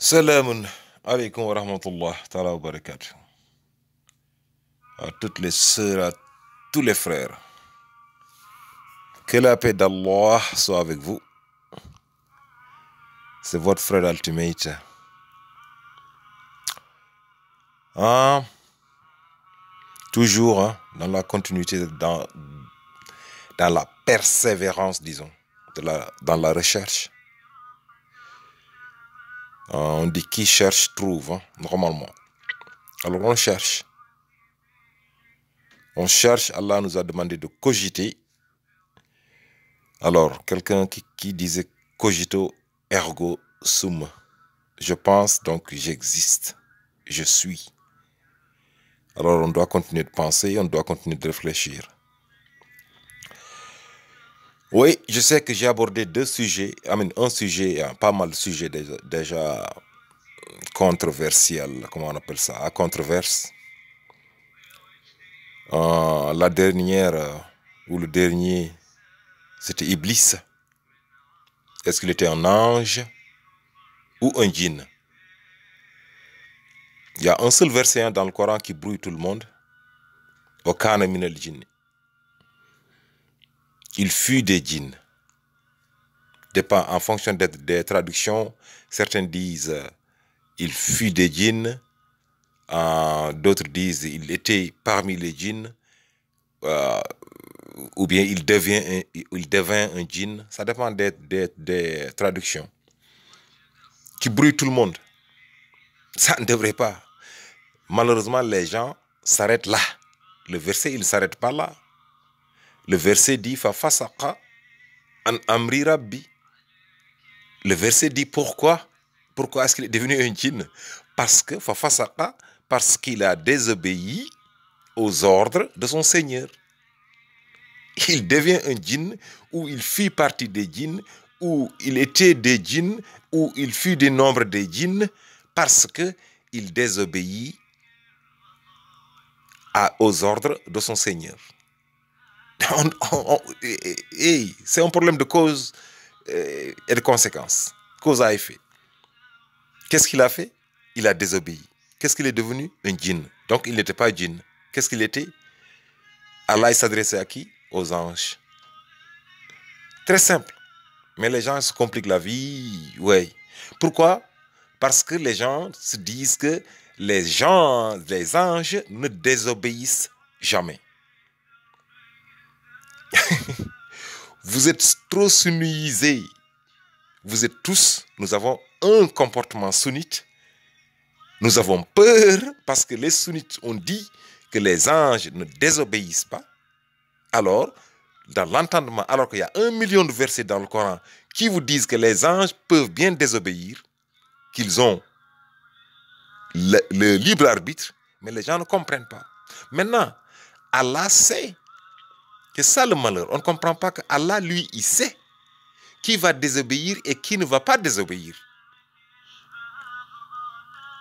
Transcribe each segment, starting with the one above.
Salamun alaikum wa rahmatullah wa À toutes les sœurs, à tous les frères, que la paix d'Allah soit avec vous. C'est votre frère Ultimate. Hein? Toujours hein, dans la continuité, dans, dans la persévérance, disons, dans la recherche euh, on dit qui cherche trouve, hein, normalement. Alors on cherche. On cherche, Allah nous a demandé de cogiter. Alors, quelqu'un qui, qui, disait cogito ergo sum. Je pense donc j'existe, je suis. Alors on doit continuer de penser, on doit continuer de réfléchir. Oui, je sais que j'ai abordé deux sujets, un sujet, hein, pas mal de sujets déjà euh, controversiels, comment on appelle ça, à hein, controverse. Euh, la dernière, euh, ou le dernier, c'était Iblis. Est-ce qu'il était un ange ou un djinn Il y a un seul verset hein, dans le Coran qui brouille tout le monde. Okana minel djinn il fut des djinns. Dépend en fonction des, traductions, certains disent euh, il fut des djinns, d'autres disent il était parmi les djinns, euh, ou bien il devient il devint un djinn. Ça dépend des, traductions. Qui brûle tout le monde. Ça ne devrait pas. Malheureusement, les gens s'arrêtent là. Le verset, il ne s'arrête pas là. Le verset dit Fafasaqa an amri rabbi. Le verset dit pourquoi Pourquoi est-ce qu'il est devenu un djinn Parce que parce qu'il a désobéi aux ordres de son Seigneur. Il devient un djinn ou il fit partie des djinns où il était des djinns, où il fut des nombres des djinns, parce que il désobéit aux ordres de son Seigneur. c'est un problème de cause euh, et de conséquence, cause à effet. Qu'est-ce qu'il a fait Il a désobéi. Qu'est-ce qu'il est devenu Un djinn. Donc il n'était pas djinn. Qu'est-ce qu'il était Allah s'adressait à qui Aux anges. Très simple. Mais les gens se compliquent la vie. Oui. Pourquoi Parce que les gens se disent que les gens, les anges ne désobéissent jamais. vous êtes trop sunnisés. Vous êtes tous, nous avons un comportement sunnite. Nous avons peur parce que les sunnites ont dit que les anges ne désobéissent pas. Alors, dans l'entendement, alors qu'il y a un million de versets dans le Coran qui vous disent que les anges peuvent bien désobéir, qu'ils ont le, le libre arbitre, mais les gens ne comprennent pas. Maintenant, Allah sait c'est ça le malheur. On ne comprend pas que Allah, lui, il sait qui va désobéir et qui ne va pas désobéir.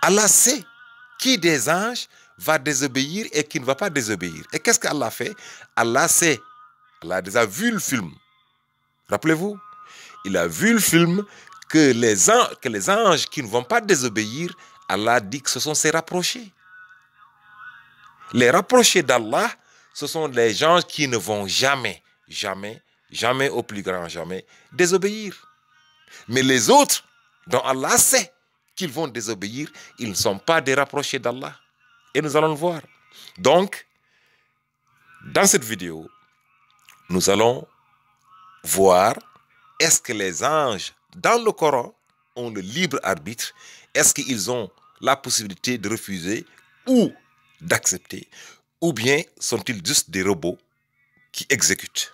Allah sait qui des anges va désobéir et qui ne va pas désobéir. Et qu'est-ce qu'Allah fait Allah sait. Allah a déjà vu le film. Rappelez-vous, il a vu le film que les, anges, que les anges qui ne vont pas désobéir, Allah dit que ce sont ses rapprochés. Les rapprochés d'Allah, ce sont les gens qui ne vont jamais, jamais, jamais au plus grand jamais désobéir. Mais les autres, dont Allah sait qu'ils vont désobéir, ils ne sont pas des rapprochés d'Allah. Et nous allons le voir. Donc, dans cette vidéo, nous allons voir est-ce que les anges dans le Coran ont le libre arbitre Est-ce qu'ils ont la possibilité de refuser ou d'accepter ou bien sont-ils juste des robots qui exécutent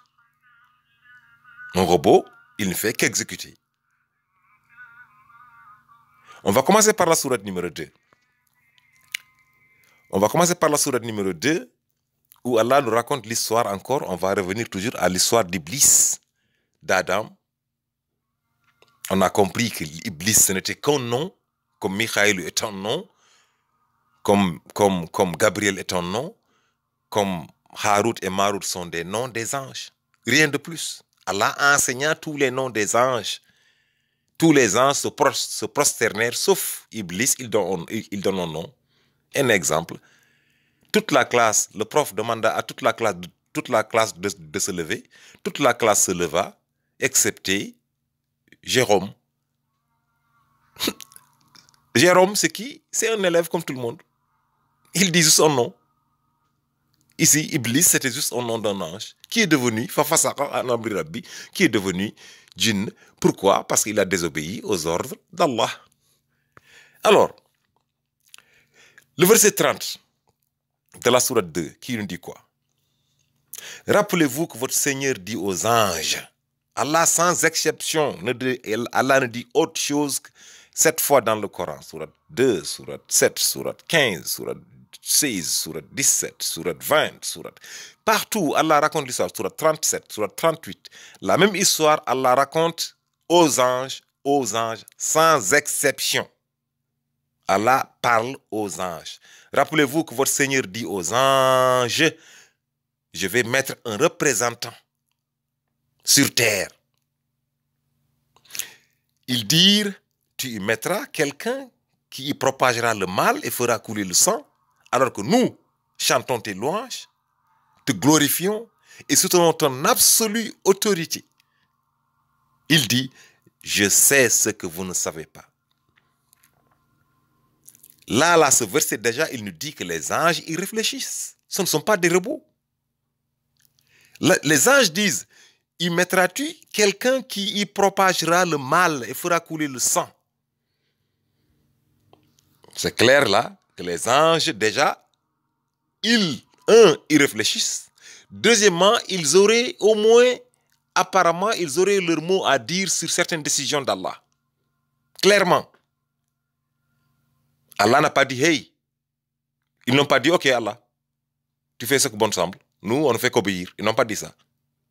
Un robot, il ne fait qu'exécuter. On va commencer par la sourate numéro 2. On va commencer par la sourate numéro 2 où Allah nous raconte l'histoire encore. On va revenir toujours à l'histoire d'Iblis, d'Adam. On a compris que l'Iblis, ce n'était qu'un nom, comme Michael est un nom, comme, comme, comme Gabriel est un nom, comme Harut et Marut sont des noms des anges. Rien de plus. Allah enseigna tous les noms des anges. Tous les anges se, se prosternèrent, sauf Iblis, il donne, il donne un nom. Un exemple. Toute la classe, le prof demanda à toute la classe, toute la classe de, de se lever. Toute la classe se leva, excepté Jérôme. Jérôme, c'est qui C'est un élève comme tout le monde. Il dit son nom. Ici, Iblis, c'était juste un nom d'un ange qui est devenu Fafasaka Anabri Rabbi, qui est devenu djinn. Pourquoi Parce qu'il a désobéi aux ordres d'Allah. Alors, le verset 30 de la Sourate 2, qui nous dit quoi Rappelez-vous que votre Seigneur dit aux anges, Allah sans exception, Allah ne dit autre chose que cette fois dans le Coran, Sourate 2, Sourate 7, Sourate 15, Sourate 16, surat 17, surat 20, Partout, Allah raconte l'histoire. Surat 37, surat 38. La même histoire, Allah raconte aux anges, aux anges, sans exception. Allah parle aux anges. Rappelez-vous que votre Seigneur dit aux anges, je vais mettre un représentant sur terre. Ils dirent, tu y mettras quelqu'un qui y propagera le mal et fera couler le sang alors que nous chantons tes louanges, te glorifions et soutenons ton absolue autorité. Il dit, je sais ce que vous ne savez pas. Là, là, ce verset déjà, il nous dit que les anges, ils réfléchissent. Ce ne sont pas des robots. Les anges disent, y mettras-tu quelqu'un qui y propagera le mal et fera couler le sang C'est clair là que les anges, déjà, ils, un, ils réfléchissent. Deuxièmement, ils auraient au moins, apparemment, ils auraient leur mot à dire sur certaines décisions d'Allah. Clairement. Allah n'a pas dit, hey. Ils n'ont pas dit, ok Allah, tu fais ce que bon semble. Nous, on ne fait qu'obéir. Ils n'ont pas dit ça.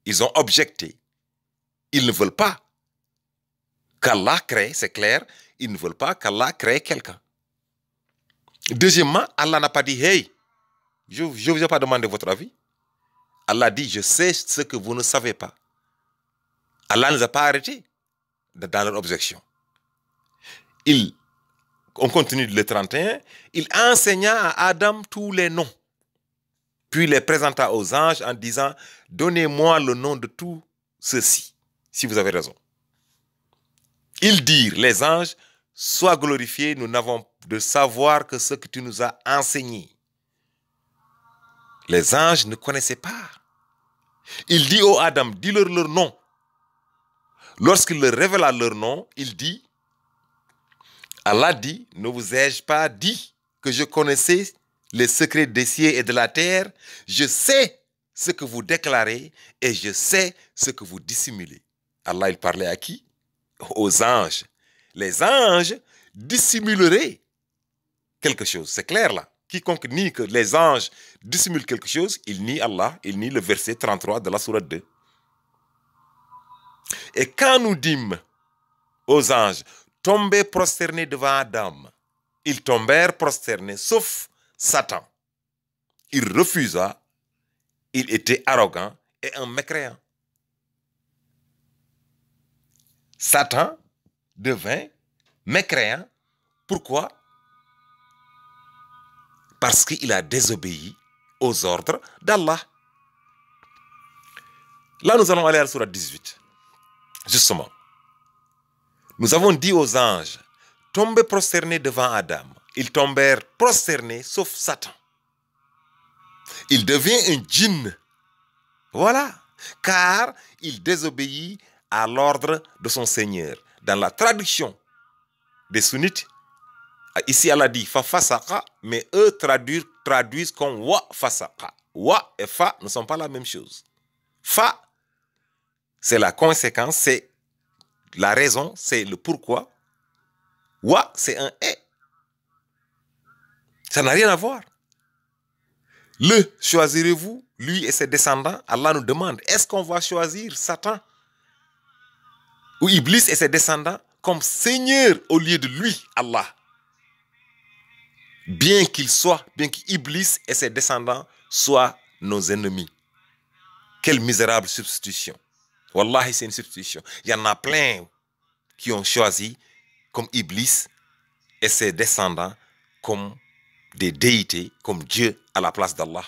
Ils ont objecté. Ils ne veulent pas qu'Allah crée, c'est clair. Ils ne veulent pas qu'Allah crée quelqu'un. Deuxièmement, Allah n'a pas dit, hey, je ne vous ai pas demandé votre avis. Allah dit, je sais ce que vous ne savez pas. Allah ne les a pas arrêtés dans leur objection. Il, on continue le 31, il enseigna à Adam tous les noms, puis les présenta aux anges en disant, donnez-moi le nom de tout ceci, si vous avez raison. Ils dirent, les anges, sois glorifiés, nous n'avons de savoir que ce que tu nous as enseigné, les anges ne connaissaient pas. Il dit au Adam, dis-leur leur nom. Lorsqu'il leur révéla leur nom, il dit, Allah dit, ne vous ai-je pas dit que je connaissais les secrets des cieux et de la terre Je sais ce que vous déclarez et je sais ce que vous dissimulez. Allah, il parlait à qui Aux anges. Les anges dissimuleraient quelque chose. C'est clair là. Quiconque nie que les anges dissimulent quelque chose, il nie Allah, il nie le verset 33 de la sourate 2. Et quand nous dîmes aux anges, tombez prosternés devant Adam, ils tombèrent prosternés, sauf Satan. Il refusa, il était arrogant et un mécréant. Satan devint mécréant. Pourquoi parce qu'il a désobéi aux ordres d'Allah. Là, nous allons aller à la Surah 18. Justement, nous avons dit aux anges, tombez prosternés devant Adam. Ils tombèrent prosternés, sauf Satan. Il devient un djinn. Voilà. Car il désobéit à l'ordre de son Seigneur. Dans la traduction des sunnites, ah, ici, Allah dit fa mais eux traduisent, traduisent comme wa saqa ».« Wa et fa ne sont pas la même chose. Fa, c'est la conséquence, c'est la raison, c'est le pourquoi. Wa, c'est un et. Ça n'a rien à voir. Le choisirez-vous, lui et ses descendants Allah nous demande, est-ce qu'on va choisir Satan ou Iblis et ses descendants comme Seigneur au lieu de lui, Allah bien qu'ils soit, bien qu'Iblis et ses descendants soient nos ennemis. Quelle misérable substitution. Wallahi, c'est une substitution. Il y en a plein qui ont choisi comme Iblis et ses descendants comme des déités, comme Dieu à la place d'Allah.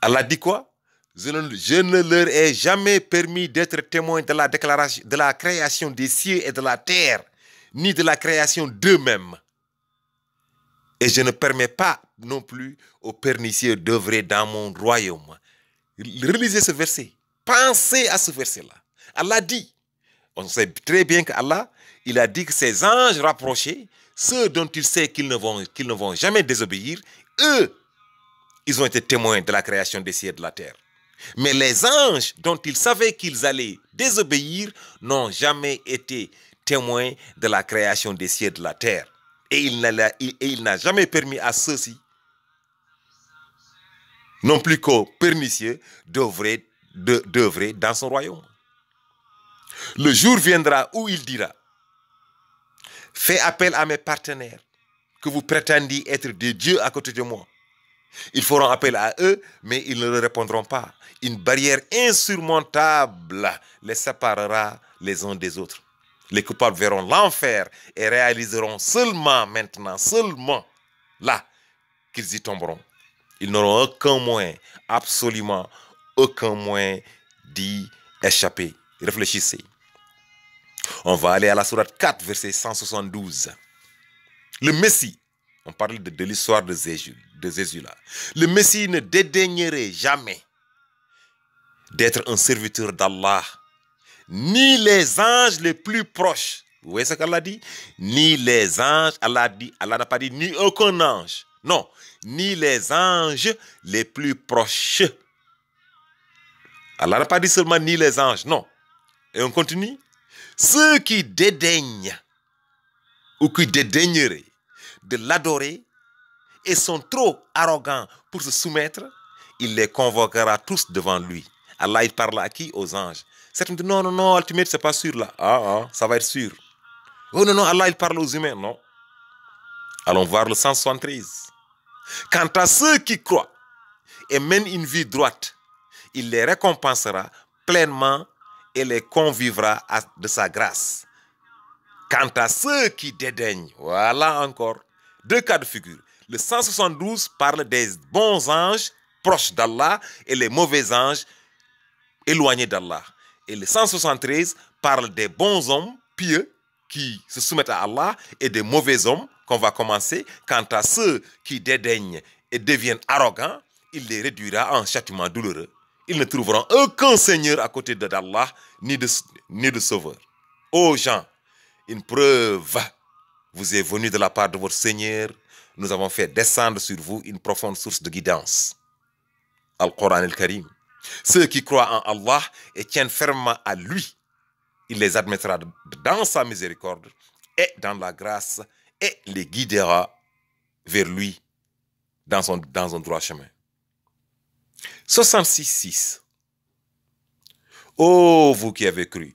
Allah dit quoi je ne, je ne, leur ai jamais permis d'être témoin de la déclaration, de la création des cieux et de la terre ni de la création d'eux-mêmes. Et je ne permets pas non plus aux pernicieux d'œuvrer dans mon royaume. Relisez ce verset. Pensez à ce verset-là. Allah dit, on sait très bien qu'Allah, il a dit que ses anges rapprochés, ceux dont il sait qu'ils ne, vont, qu'ils ne vont jamais désobéir, eux, ils ont été témoins de la création des cieux et de la terre. Mais les anges dont il savait qu'ils allaient désobéir n'ont jamais été témoin de la création des cieux et de la terre. Et il n'a jamais permis à ceux-ci, non plus qu'aux pernicieux, d'œuvrer dans son royaume. Le jour viendra où il dira, fais appel à mes partenaires que vous prétendez être des dieux à côté de moi. Ils feront appel à eux, mais ils ne leur répondront pas. Une barrière insurmontable les séparera les uns des autres. Les coupables verront l'enfer et réaliseront seulement maintenant, seulement là, qu'ils y tomberont. Ils n'auront aucun moyen, absolument aucun moyen d'y échapper. Réfléchissez. On va aller à la sourate 4, verset 172. Le Messie, on parle de, l'histoire de Jésus, de Jésus là. Le Messie ne dédaignerait jamais d'être un serviteur d'Allah ni les anges les plus proches. Vous voyez ce qu'Allah dit Ni les anges, Allah dit, Allah n'a pas dit ni aucun ange. Non, ni les anges les plus proches. Allah n'a pas dit seulement ni les anges, non. Et on continue. Ceux qui dédaignent ou qui dédaigneraient de l'adorer et sont trop arrogants pour se soumettre, il les convoquera tous devant lui. Allah, il parle à qui Aux anges. Certains disent non, non, non, ce c'est pas sûr là. Ah, ah, ça va être sûr. Oh non, non, Allah, il parle aux humains. Non. Allons voir le 173. Quant à ceux qui croient et mènent une vie droite, il les récompensera pleinement et les convivra de sa grâce. Quant à ceux qui dédaignent, voilà encore deux cas de figure. Le 172 parle des bons anges proches d'Allah et les mauvais anges éloignés d'Allah. Et le 173 parle des bons hommes pieux qui se soumettent à Allah et des mauvais hommes qu'on va commencer. Quant à ceux qui dédaignent et deviennent arrogants, il les réduira en châtiment douloureux. Ils ne trouveront aucun seigneur à côté d'Allah ni de, ni de sauveur. Ô gens, une preuve vous est venue de la part de votre Seigneur. Nous avons fait descendre sur vous une profonde source de guidance. Al-Quran al-Karim. Ceux qui croient en Allah et tiennent fermement à lui, il les admettra dans sa miséricorde et dans la grâce et les guidera vers lui dans son, dans droit chemin. 66.6 Oh, vous qui avez cru,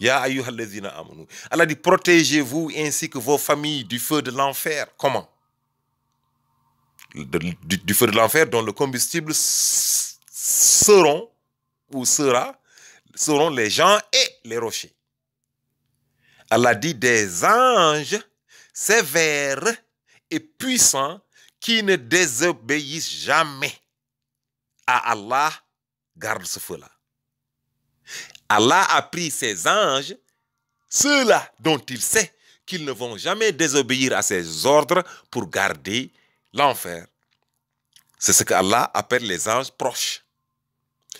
Ya Allah dit protégez-vous ainsi que vos familles du feu de l'enfer. Comment du, du, feu de l'enfer dont le combustible seront ou sera, seront les gens et les rochers. Allah dit des anges sévères et puissants qui ne désobéissent jamais à Allah, garde ce feu-là. Allah a pris ses anges, ceux-là dont il sait qu'ils ne vont jamais désobéir à ses ordres pour garder l'enfer. C'est ce que Allah appelle les anges proches.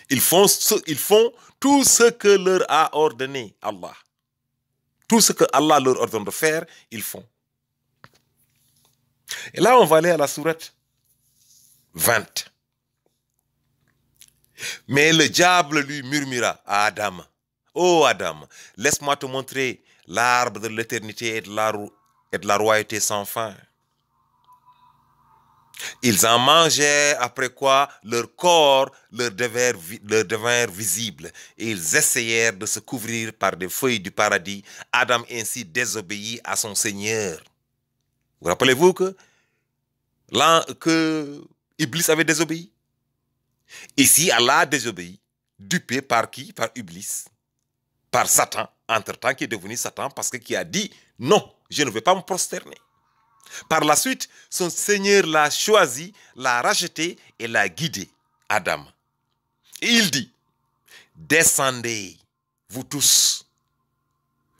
Ils font, ils font tout ce que leur a ordonné Allah. Tout ce que Allah leur ordonne de faire, ils font. Et là, on va aller à la sourate 20. Mais le diable lui murmura à Adam, Ô oh Adam, laisse-moi te montrer l'arbre de l'éternité et de la royauté sans fin. Ils en mangeaient, après quoi leur corps leur devint, visible. ils essayèrent de se couvrir par des feuilles du paradis. Adam ainsi désobéit à son Seigneur. Vous rappelez-vous que, que Iblis avait désobéi Ici, Allah a désobéi. Dupé par qui Par Iblis. Par Satan. Entre-temps, qui est devenu Satan parce qu'il a dit, non, je ne vais pas me prosterner. Par la suite, son Seigneur l'a choisi, l'a racheté et l'a guidé, Adam. Et il dit, descendez, vous tous.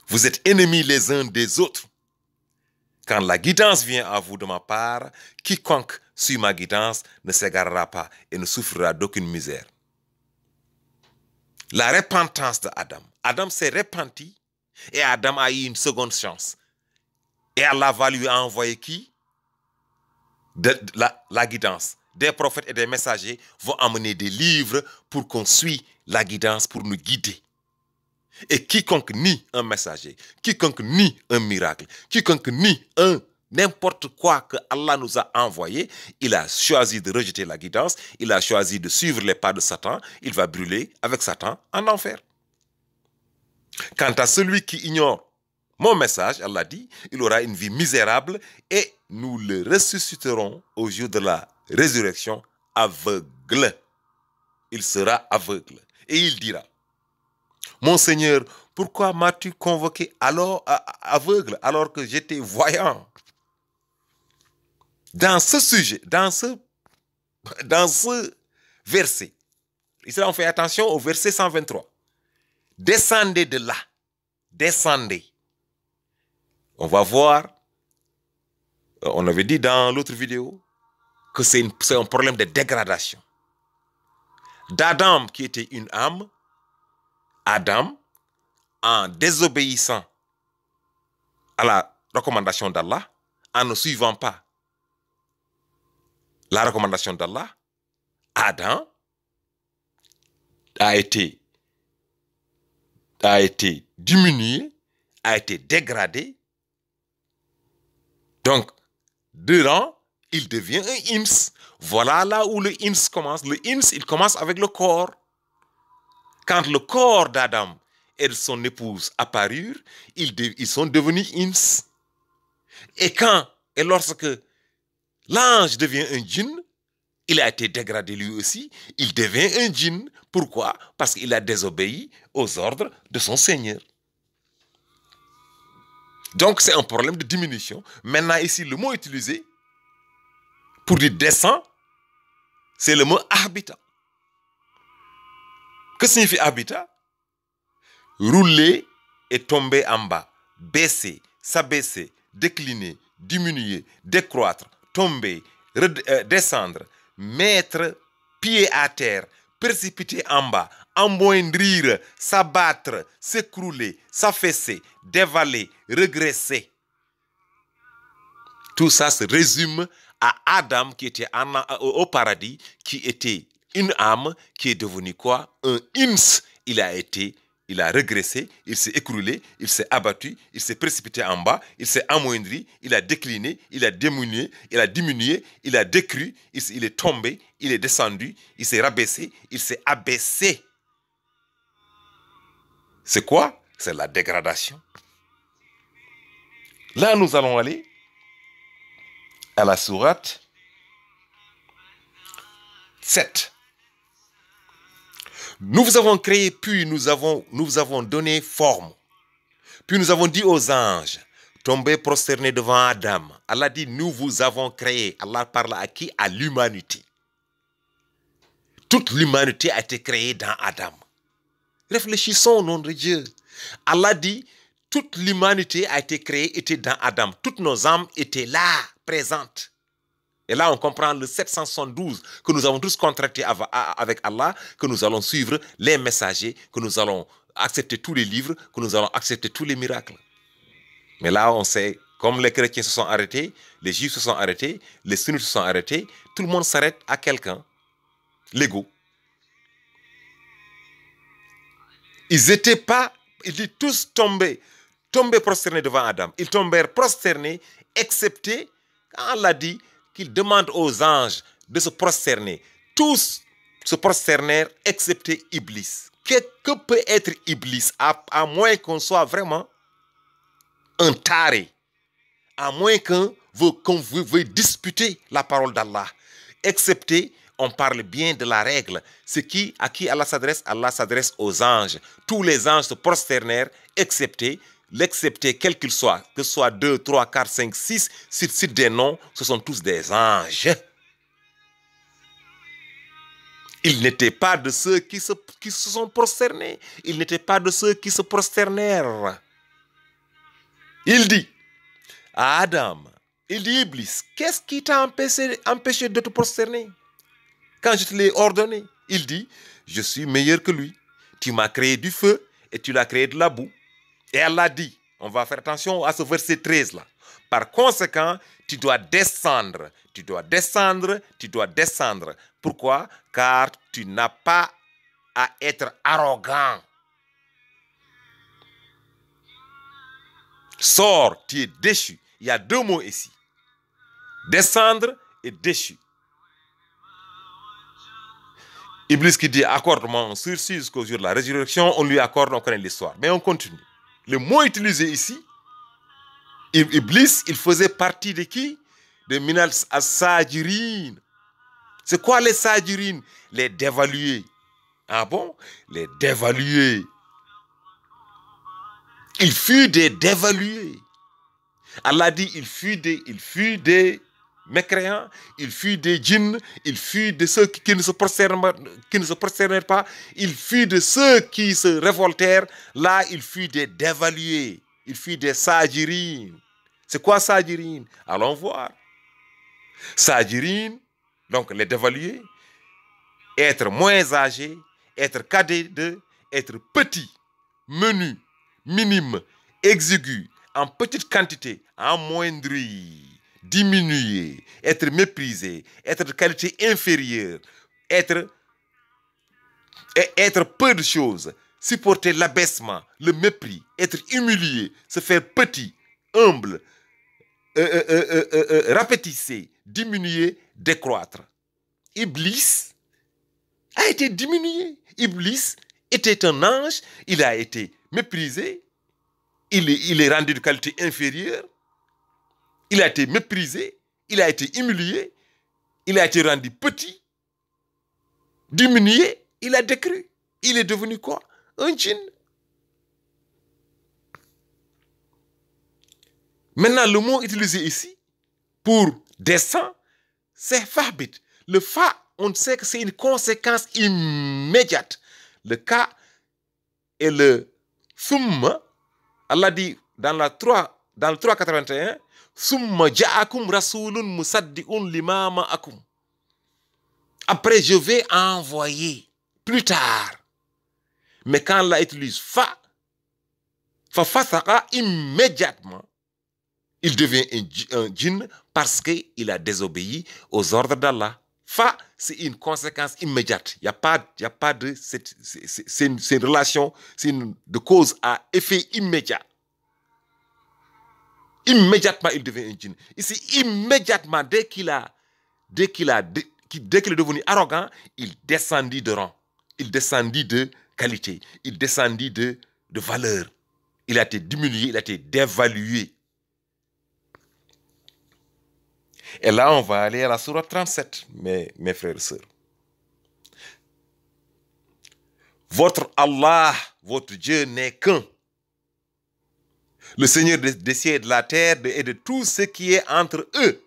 Vous êtes ennemis les uns des autres. Quand la guidance vient à vous de ma part, quiconque suit ma guidance ne s'égarera pas et ne souffrira d'aucune misère. La repentance de Adam. Adam s'est repenti et Adam a eu une seconde chance. Et Allah va lui envoyer qui la, guidance. Des prophètes et des messagers vont amener des livres pour qu'on suit la guidance, pour nous guider. Et quiconque nie un messager, quiconque nie un miracle, quiconque nie un n'importe quoi que Allah nous a envoyé, il a choisi de rejeter la guidance, il a choisi de suivre les pas de Satan, il va brûler avec Satan en enfer. Quant à celui qui ignore mon message, Allah dit, il aura une vie misérable et nous le ressusciterons au jour de la résurrection aveugle. Il sera aveugle et il dira, mon Seigneur, pourquoi m'as-tu convoqué alors aveugle alors que j'étais voyant Dans ce sujet, dans ce, dans ce verset, ici on fait attention au verset 123. Descendez de là, descendez on va voir, euh, on avait dit dans l'autre vidéo, que c'est un problème de dégradation. D'Adam, qui était une âme, Adam, en désobéissant à la recommandation d'Allah, en ne suivant pas la recommandation d'Allah, Adam a été, a été diminué, a été dégradé donc, dedans, il devient un ins. Voilà là où le ins commence. Le ins, il commence avec le corps. Quand le corps d'Adam et de son épouse apparurent, ils, sont devenus ins. Et quand et lorsque l'ange devient un djinn, il a été dégradé lui aussi, il devient un djinn. Pourquoi Parce qu'il a désobéi aux ordres de son Seigneur. Donc c'est un problème de diminution. Maintenant ici, le mot utilisé pour dire descend, c'est le mot habitat. Que signifie habitat Rouler et tomber en bas, baisser, s'abaisser, décliner, diminuer, décroître, tomber, euh, descendre, mettre pied à terre, précipiter en bas, amoindrir, s'abattre, s'écrouler, s'affaisser, dévaler, regresser. Tout ça se résume à Adam qui était euh, au paradis, qui était une âme, qui est devenue quoi Un ins. Il a été, il a regressé, il s'est écroulé, il s'est abattu, il s'est précipité en bas, il s'est amoindri, il a décliné, il a diminué, il a diminué, il a décru, il, il est tombé, il est descendu, il s'est rabaissé, il s'est abaissé. C'est quoi C'est la dégradation. Là, nous allons aller à la sourate 7. Nous vous avons créé, puis nous, avons, nous vous avons donné forme. Puis nous avons dit aux anges, tombez prosternés devant Adam. Allah dit, nous vous avons créé. Allah parle à qui À l'humanité. Toute l'humanité a été créée dans Adam. Réfléchissons au nom de Dieu. Allah dit, toute l'humanité a été créée, était dans Adam. Toutes nos âmes étaient là, présentes. Et là, on comprend le 772 que nous avons tous contracté avec Allah, que nous allons suivre les messagers, que nous allons accepter tous les livres, que nous allons accepter tous les miracles. Mais là, on sait, comme les chrétiens se sont arrêtés, les juifs se sont arrêtés, les sunnites se sont arrêtés, tout le monde s'arrête à quelqu'un. L'ego. Ils étaient pas, ils étaient tous tombés, tombés prosternés devant Adam. Ils tombèrent prosternés, excepté, quand Allah dit qu'il demande aux anges de se prosterner. Tous se prosternèrent, excepté Iblis. Que, que peut être Iblis, à, moins qu'on soit vraiment un taré, à moins qu'on vous qu disputer la parole d'Allah, excepté on parle bien de la règle. Ce qui, à qui Allah s'adresse Allah s'adresse aux anges. Tous les anges se prosternèrent, excepté l'excepté quel qu'il soit, que ce soit 2, 3, 4, 5, 6, si cite des noms, ce sont tous des anges. Ils n'étaient pas de ceux qui se, qui se sont prosternés. Ils n'étaient pas de ceux qui se prosternèrent. Il dit à Adam, il dit Iblis, qu'est-ce qui t'a empêché de te prosterner quand je te l'ai ordonné, il dit, je suis meilleur que lui. Tu m'as créé du feu et tu l'as créé de la boue. Et elle l'a dit, on va faire attention à ce verset 13 là. Par conséquent, tu dois descendre, tu dois descendre, tu dois descendre. Pourquoi Car tu n'as pas à être arrogant. Sors, tu es déchu. Il y a deux mots ici. Descendre et déchu. Iblis qui dit accorde-moi sursis jusqu'au jour de la résurrection, on lui accorde, on connaît l'histoire. Mais on continue. Le mot utilisé ici, Iblis, il faisait partie de qui De minas Asajirin C'est quoi les Sajirin Les dévalués. Ah bon Les dévalués. Il fut des dévalués. Allah dit il fut des, il fut des mécréants, il fut des djinns, il fuit de ceux qui ne se prosternaient qui ne se pas, il fuit de ceux qui se révoltèrent. Là, il fut des dévalués, il fuit des sajirines. C'est quoi sajirine Allons voir. Sajirine, donc les dévalués, être moins âgé, être cadet de, être petit, menu, minime, exigu, en petite quantité, en moindrie. Diminuer, être méprisé, être de qualité inférieure, être, être peu de choses, supporter l'abaissement, le mépris, être humilié, se faire petit, humble, euh, euh, euh, euh diminuer, décroître. Iblis a été diminué. Iblis était un ange, il a été méprisé, il est rendu de qualité inférieure, il a été méprisé, il a été humilié, il a été rendu petit, diminué, il a décru. Il est devenu quoi Un djinn. Maintenant, le mot utilisé ici pour descendre c'est fabit. Le fa, on sait que c'est une conséquence immédiate. Le ka et le fum, Allah dit dans, la 3, dans le 381, après, je vais envoyer plus tard. Mais quand Allah utilise fa, fa fasaka immédiatement, il devient un djinn parce qu'il a désobéi aux ordres d'Allah. Fa, c'est une conséquence immédiate. Il n'y a, pas, a pas de... C'est une, relation, c'est de cause à effet immédiat. Immédiatement, il devient un djinn. Ici, immédiatement, dès qu'il a, dès qu'il est devenu arrogant, il descendit de rang. Il descendit de qualité. Il descendit de, de valeur. Il a été diminué, il a été dévalué. Et là, on va aller à la sourate 37, mes, mes frères et sœurs. Votre Allah, votre Dieu n'est qu'un le Seigneur des, cieux et de la terre et de tout ce qui est entre eux,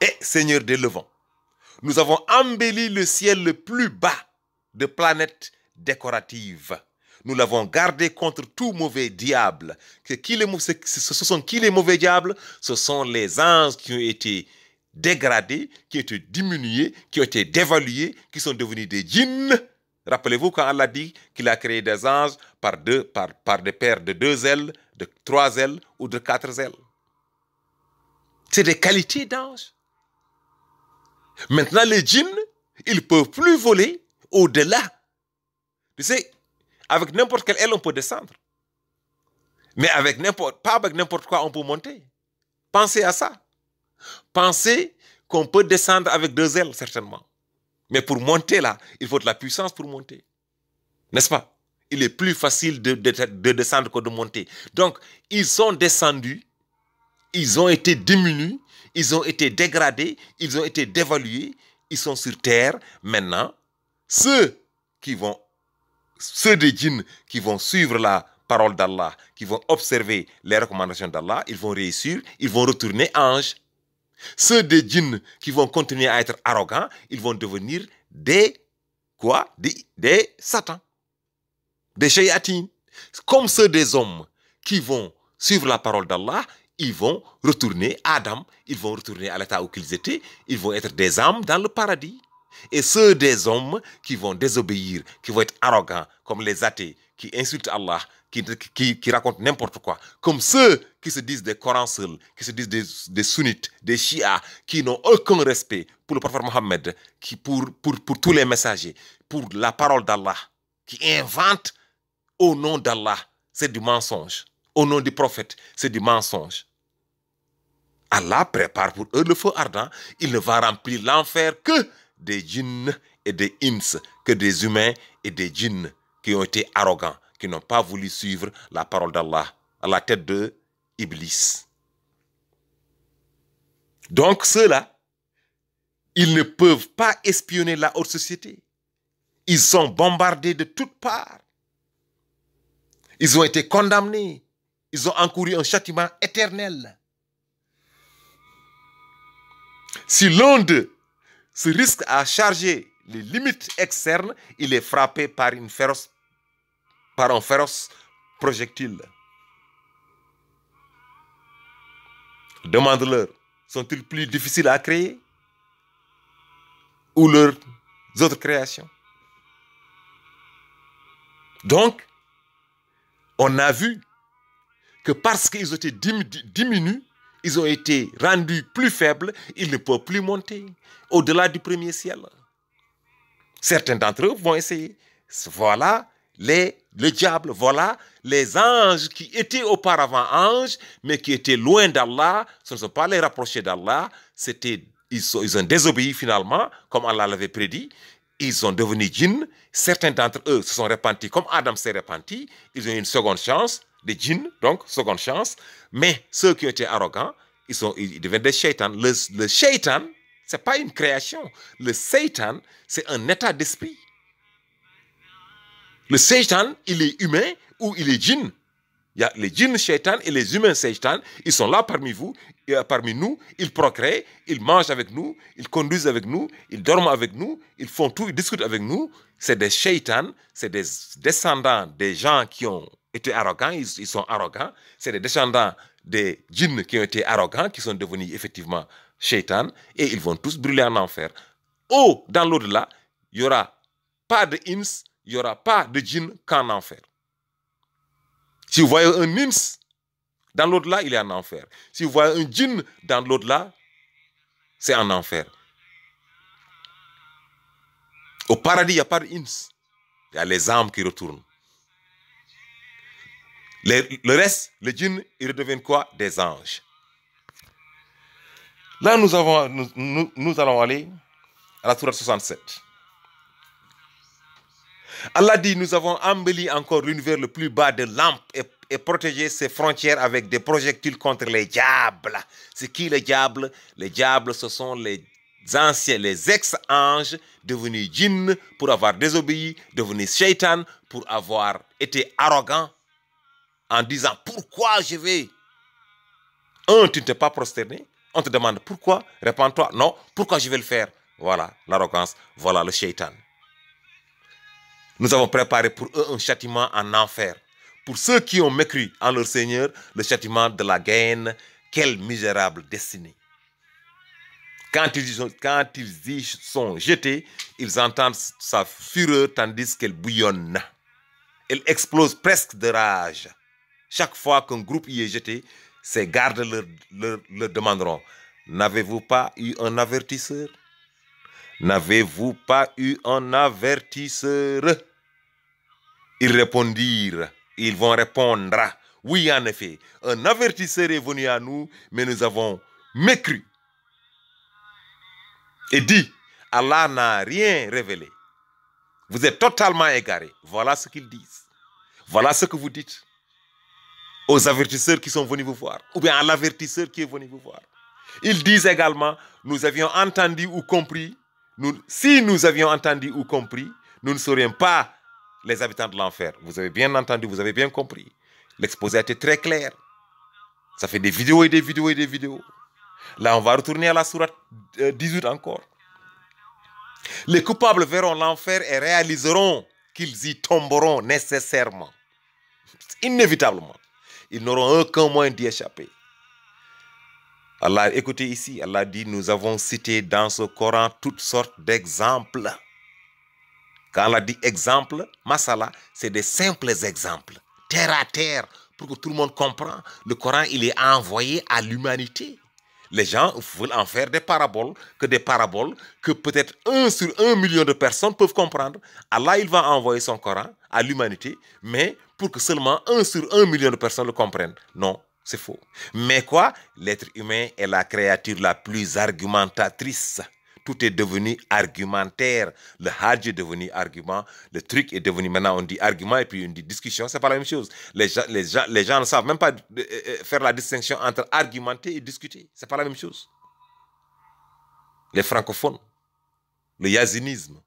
et Seigneur des levants. Nous avons embelli le ciel le plus bas de planètes décoratives. Nous l'avons gardé contre tout mauvais diable. Que qui ce sont qui les mauvais diables Ce sont les anges qui ont été dégradés, qui ont été diminués, qui ont été dévalués, qui sont devenus des djinns Rappelez-vous quand Allah dit qu'il a créé des anges par, deux, par, des paires de deux ailes, de trois ailes ou de quatre ailes. C'est des qualités d'anges. Maintenant, les djinns, ils ne peuvent plus voler au-delà. Tu sais, avec n'importe quelle aile, on peut descendre. Mais avec n'importe, pas avec n'importe quoi, on peut monter. Pensez à ça. Pensez qu'on peut descendre avec deux ailes, certainement. Mais pour monter là, il faut de la puissance pour monter. N'est-ce pas Il est plus facile de, descendre que de monter. Donc, ils sont descendus, ils ont été diminués, ils ont été dégradés, ils ont été dévalués, ils sont sur terre. Maintenant, ceux qui vont, ceux des djinns qui vont suivre la parole d'Allah, qui vont observer les recommandations d'Allah, ils vont réussir, ils vont retourner anges. Ceux des djinns qui vont continuer à être arrogants, ils vont devenir des quoi Des, satans, des shayatines. Comme ceux des hommes qui vont suivre la parole d'Allah, ils vont retourner à Adam, ils vont retourner à l'état où ils étaient, ils vont être des âmes dans le paradis. Et ceux des hommes qui vont désobéir, qui vont être arrogants, comme les athées, qui insultent Allah, qui, qui, racontent n'importe quoi, comme ceux qui se disent des Corans seuls, qui se disent des, sunnites, des chiites, qui n'ont aucun respect pour le prophète Mohammed, qui pour, pour, pour tous les messagers, pour la parole d'Allah, qui inventent au nom d'Allah, c'est du mensonge. Au nom du prophète, c'est du mensonge. Allah prépare pour eux le feu ardent. Il ne va remplir l'enfer que des djinns et des ins, que des humains et des djinns qui ont été arrogants, qui n'ont pas voulu suivre la parole d'Allah à la tête de Iblis. Donc ceux-là, ils ne peuvent pas espionner la haute société. Ils sont bombardés de toutes parts. Ils ont été condamnés. Ils ont encouru un châtiment éternel. Si l'onde se risque à charger les limites externes, il est frappé par une féroce par un féroce projectile. Demande-leur, sont-ils plus difficiles à créer ou leurs autres créations Donc, on a vu que parce qu'ils étaient été diminués, ils ont été rendus plus faibles, ils ne peuvent plus monter au-delà du premier ciel. Certains d'entre eux vont essayer. Voilà les, le diable, voilà, les anges qui étaient auparavant anges, mais qui étaient loin d'Allah, ce ne sont pas les rapprochés d'Allah, c'était, ils, ils ont désobéi finalement, comme Allah l'avait prédit, ils sont devenus djinns, certains d'entre eux se sont repentis comme Adam s'est repenti ils ont eu une seconde chance, des djinns, donc seconde chance, mais ceux qui étaient arrogants, ils, sont, ils deviennent des shaitans. Le, le shaitan, ce n'est pas une création, le shaitan, c'est un état d'esprit. Le shaitan, il est humain ou il est djinn. Il y a les djinns shaitan et les humains shaitan. Ils sont là parmi vous, euh, parmi nous. Ils procréent, ils mangent avec nous, ils conduisent avec nous, ils dorment avec nous, ils font tout, ils discutent avec nous. C'est des Seitan, c'est des descendants des gens qui ont été arrogants, ils, sont arrogants. C'est des descendants des djinns qui ont été arrogants, qui sont devenus effectivement Seitan. et ils vont tous brûler en enfer. Oh, dans l'au-delà, il n'y aura pas de ins, il n'y aura pas de djinn qu'en enfer. Si vous voyez un ins dans l'au-delà, il est en enfer. Si vous voyez un djinn dans l'au-delà, c'est en enfer. Au paradis, il n'y a pas d'ins. Il y a les âmes qui retournent. le reste, les djinns, ils redeviennent quoi Des anges. Là, nous, allons aller à la tour 67. Allah dit, nous avons embelli encore l'univers le plus bas de lampes et, protégé ses frontières avec des projectiles contre les diables. C'est qui les diables Les diables, ce sont les anciens, les ex-anges devenus djinns pour avoir désobéi, devenus shaitan pour avoir été arrogant en disant pourquoi je vais. Un, tu ne t'es pas prosterné. On te demande pourquoi, réponds-toi, non, pourquoi je vais le faire. Voilà l'arrogance, voilà le shaitan. Nous avons préparé pour eux un châtiment en enfer. Pour ceux qui ont mécru en leur Seigneur, le châtiment de la gaine, quelle misérable destinée. Quand ils, y sont jetés, ils entendent sa fureur tandis qu'elle bouillonne. Elle explose presque de rage. Chaque fois qu'un groupe y est jeté, ses gardes leur demanderont N'avez-vous pas eu un avertisseur N'avez-vous pas eu un avertisseur Ils répondirent, ils vont répondre, oui en effet, un avertisseur est venu à nous, mais nous avons mécru. Et dit, Allah n'a rien révélé. Vous êtes totalement égaré. Voilà ce qu'ils disent. Voilà ce que vous dites aux avertisseurs qui sont venus vous voir, ou bien à l'avertisseur qui est venu vous voir. Ils disent également, nous avions entendu ou compris si nous avions entendu ou compris, nous ne serions pas les habitants de l'enfer. Vous avez bien entendu, vous avez bien compris. L'exposé était très clair. Ça fait des vidéos et des vidéos et des vidéos. Là, on va retourner à la sourate 18 euh, encore. Les coupables verront l'enfer et réaliseront qu'ils y tomberont nécessairement. Inévitablement. Ils n'auront aucun moyen d'y échapper. Allah, écoutez ici, Allah dit, nous avons cité dans ce Coran toutes sortes d'exemples. Quand Allah dit exemple, masala, c'est des simples exemples, terre à terre, pour que tout le monde comprenne. Le Coran, il est envoyé à l'humanité. Les gens veulent en faire des paraboles, que des paraboles que peut-être un sur un million de personnes peuvent comprendre. Allah, il va envoyer son Coran à l'humanité, mais pour que seulement un sur un million de personnes le comprennent. Non, c'est faux. Mais quoi L'être humain est la créature la plus argumentatrice. Tout est devenu argumentaire. Le hadj est devenu argument. Le truc est devenu. Maintenant, on dit argument et puis on dit discussion. C'est pas la même chose. Les gens, les gens, ne savent même pas euh, euh, euh, faire la distinction entre argumenter et discuter. C'est pas la même chose. Les francophones, le yazinisme,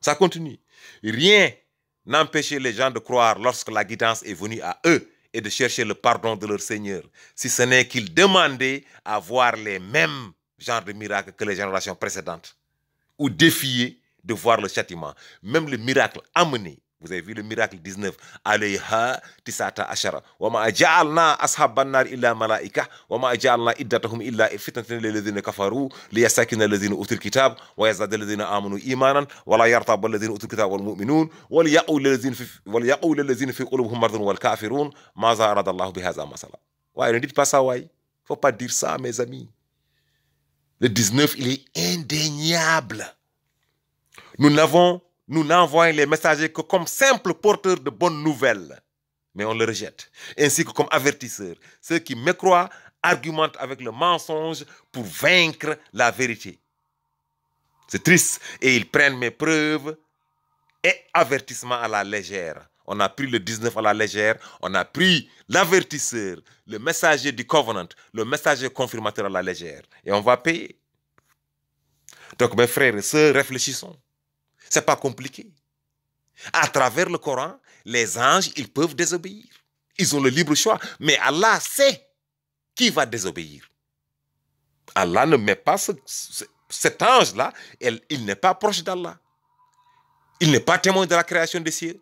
ça continue. Rien n'empêchait les gens de croire lorsque la guidance est venue à eux et de chercher le pardon de leur Seigneur, si ce n'est qu'ils demandaient à voir les mêmes genres de miracles que les générations précédentes, ou défier de voir le châtiment. Même le miracle amené Vous avez vu le miracle 19. Alayha tisata ashara. Wa ma ja'alna ashaban nar illa malaika wa ma ja'alna iddatahum illa fitnatan lil ladina kafaru liyasakina alladhina utul kitab wa yazada alladhina amanu imanan wa la yartab alladhina utul kitab wal mu'minun wa liyaqul alladhina fi wa liyaqul alladhina fi qulubihim maradun wal kafirun ma za arada Allah bihadha masala. Ouais, ne dites pas ça, ouais. Faut pas dire ça, mes amis. Le 19, il est indéniable. Nous n'avons nous n'envoyons les messagers que comme simples porteurs de bonnes nouvelles, mais on le rejette, ainsi que comme avertisseurs. Ceux qui me croient argumentent avec le mensonge pour vaincre la vérité. C'est triste. Et ils prennent mes preuves et avertissements à la légère. On a pris le 19 à la légère, on a pris l'avertisseur, le messager du covenant, le messager confirmateur à la légère. Et on va payer. Donc mes frères et sœurs, réfléchissons n'est pas compliqué. À travers le Coran, les anges, ils peuvent désobéir. Ils ont le libre choix. Mais Allah sait qui va désobéir. Allah ne met pas cet ange-là, il n'est pas proche d'Allah. Il n'est pas témoin de la création des cieux.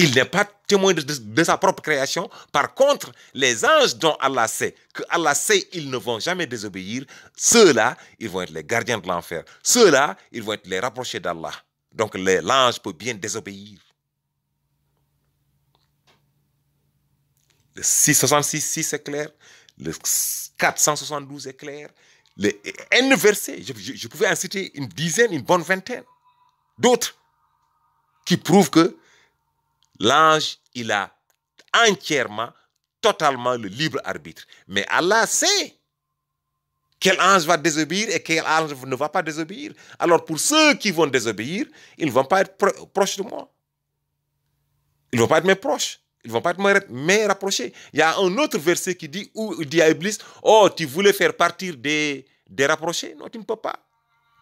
Il n'est pas témoin de, sa propre création. Par contre, les anges dont Allah sait, que Allah sait, ils ne vont jamais désobéir, ceux-là, ils vont être les gardiens de l'enfer. Ceux-là, ils vont être les rapprochés d'Allah. Donc l'ange peut bien désobéir. Le 666, c'est clair. Le 472 est clair. Le N verset, je, je pouvais en citer une dizaine, une bonne vingtaine. D'autres qui prouvent que l'ange, il a entièrement, totalement le libre arbitre. Mais Allah sait quel ange va désobéir et quel ange ne va pas désobéir. Alors pour ceux qui vont désobéir, ils ne vont pas être proches de moi. Ils ne vont pas être mes proches. Ils ne vont pas être mes rapprochés. Il y a un autre verset qui dit, où dit à Iblis, oh, tu voulais faire partir des, des rapprochés. Non, tu ne peux pas.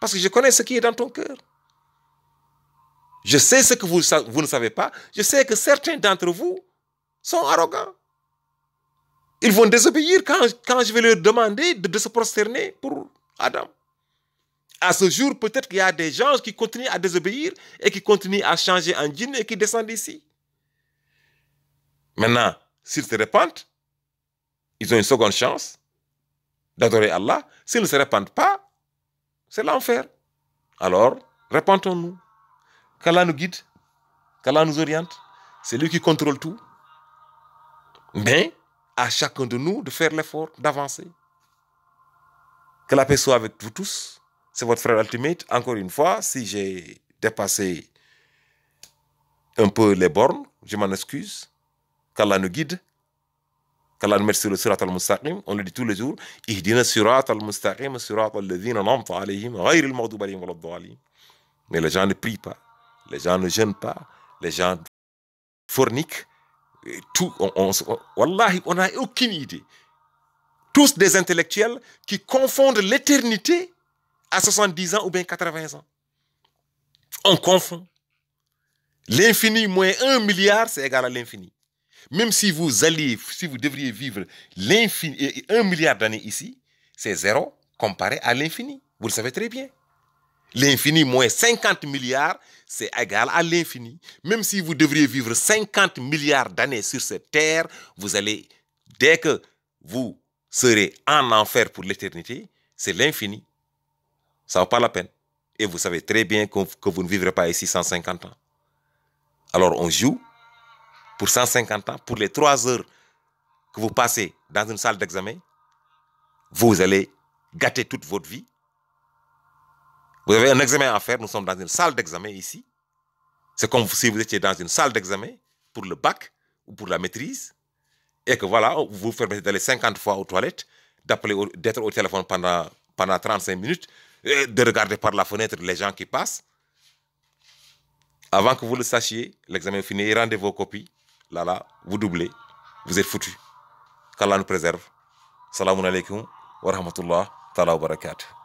Parce que je connais ce qui est dans ton cœur. Je sais ce que vous, vous ne savez pas. Je sais que certains d'entre vous sont arrogants. Ils vont désobéir quand, je vais leur demander de, se prosterner pour Adam. À ce jour, peut-être qu'il y a des gens qui continuent à désobéir et qui continuent à changer en djinn et qui descendent ici. Maintenant, s'ils se répandent, ils ont une seconde chance d'adorer Allah. S'ils ne se répandent pas, c'est l'enfer. Alors, répandons-nous qu'Allah nous guide, qu'Allah nous oriente. C'est lui qui contrôle tout. Mais à chacun de nous de faire l'effort d'avancer. Que la paix soit avec vous tous. C'est votre frère Ultimate. Encore une fois, si j'ai dépassé un peu les bornes, je m'en excuse. Qu'Allah nous guide. Qu'Allah nous mette sur le surat al-mustaqim. On le dit tous les jours. Mais les gens ne prient pas les gens ne gênent pas, les gens forniquent, tout, on, on, on n'a aucune idée. Tous des intellectuels qui confondent l'éternité à 70 ans ou bien 80 ans. On confond. L'infini moins 1 milliard, c'est égal à l'infini. Même si vous allez, si vous devriez vivre l'infini, 1 milliard d'années ici, c'est zéro comparé à l'infini. Vous le savez très bien. L'infini moins 50 milliards, c'est égal à l'infini. Même si vous devriez vivre 50 milliards d'années sur cette terre, vous allez, dès que vous serez en enfer pour l'éternité, c'est l'infini. Ça vaut pas la peine. Et vous savez très bien que, que vous ne vivrez pas ici 150 ans. Alors on joue pour 150 ans, pour les 3 heures que vous passez dans une salle d'examen, vous allez gâter toute votre vie vous avez un examen à faire, nous sommes dans une salle d'examen ici. C'est comme si vous étiez dans une salle d'examen pour le bac ou pour la maîtrise, et que voilà, vous vous permettez d'aller 50 fois aux toilettes, d'appeler, d'être au téléphone pendant, 35 minutes, et de regarder par la fenêtre les gens qui passent. Avant que vous le sachiez, l'examen est fini, rendez vos copies. Là, là, vous doublez, vous êtes foutu. Qu'Allah nous préserve. Salam alaikum wa rahmatullah wa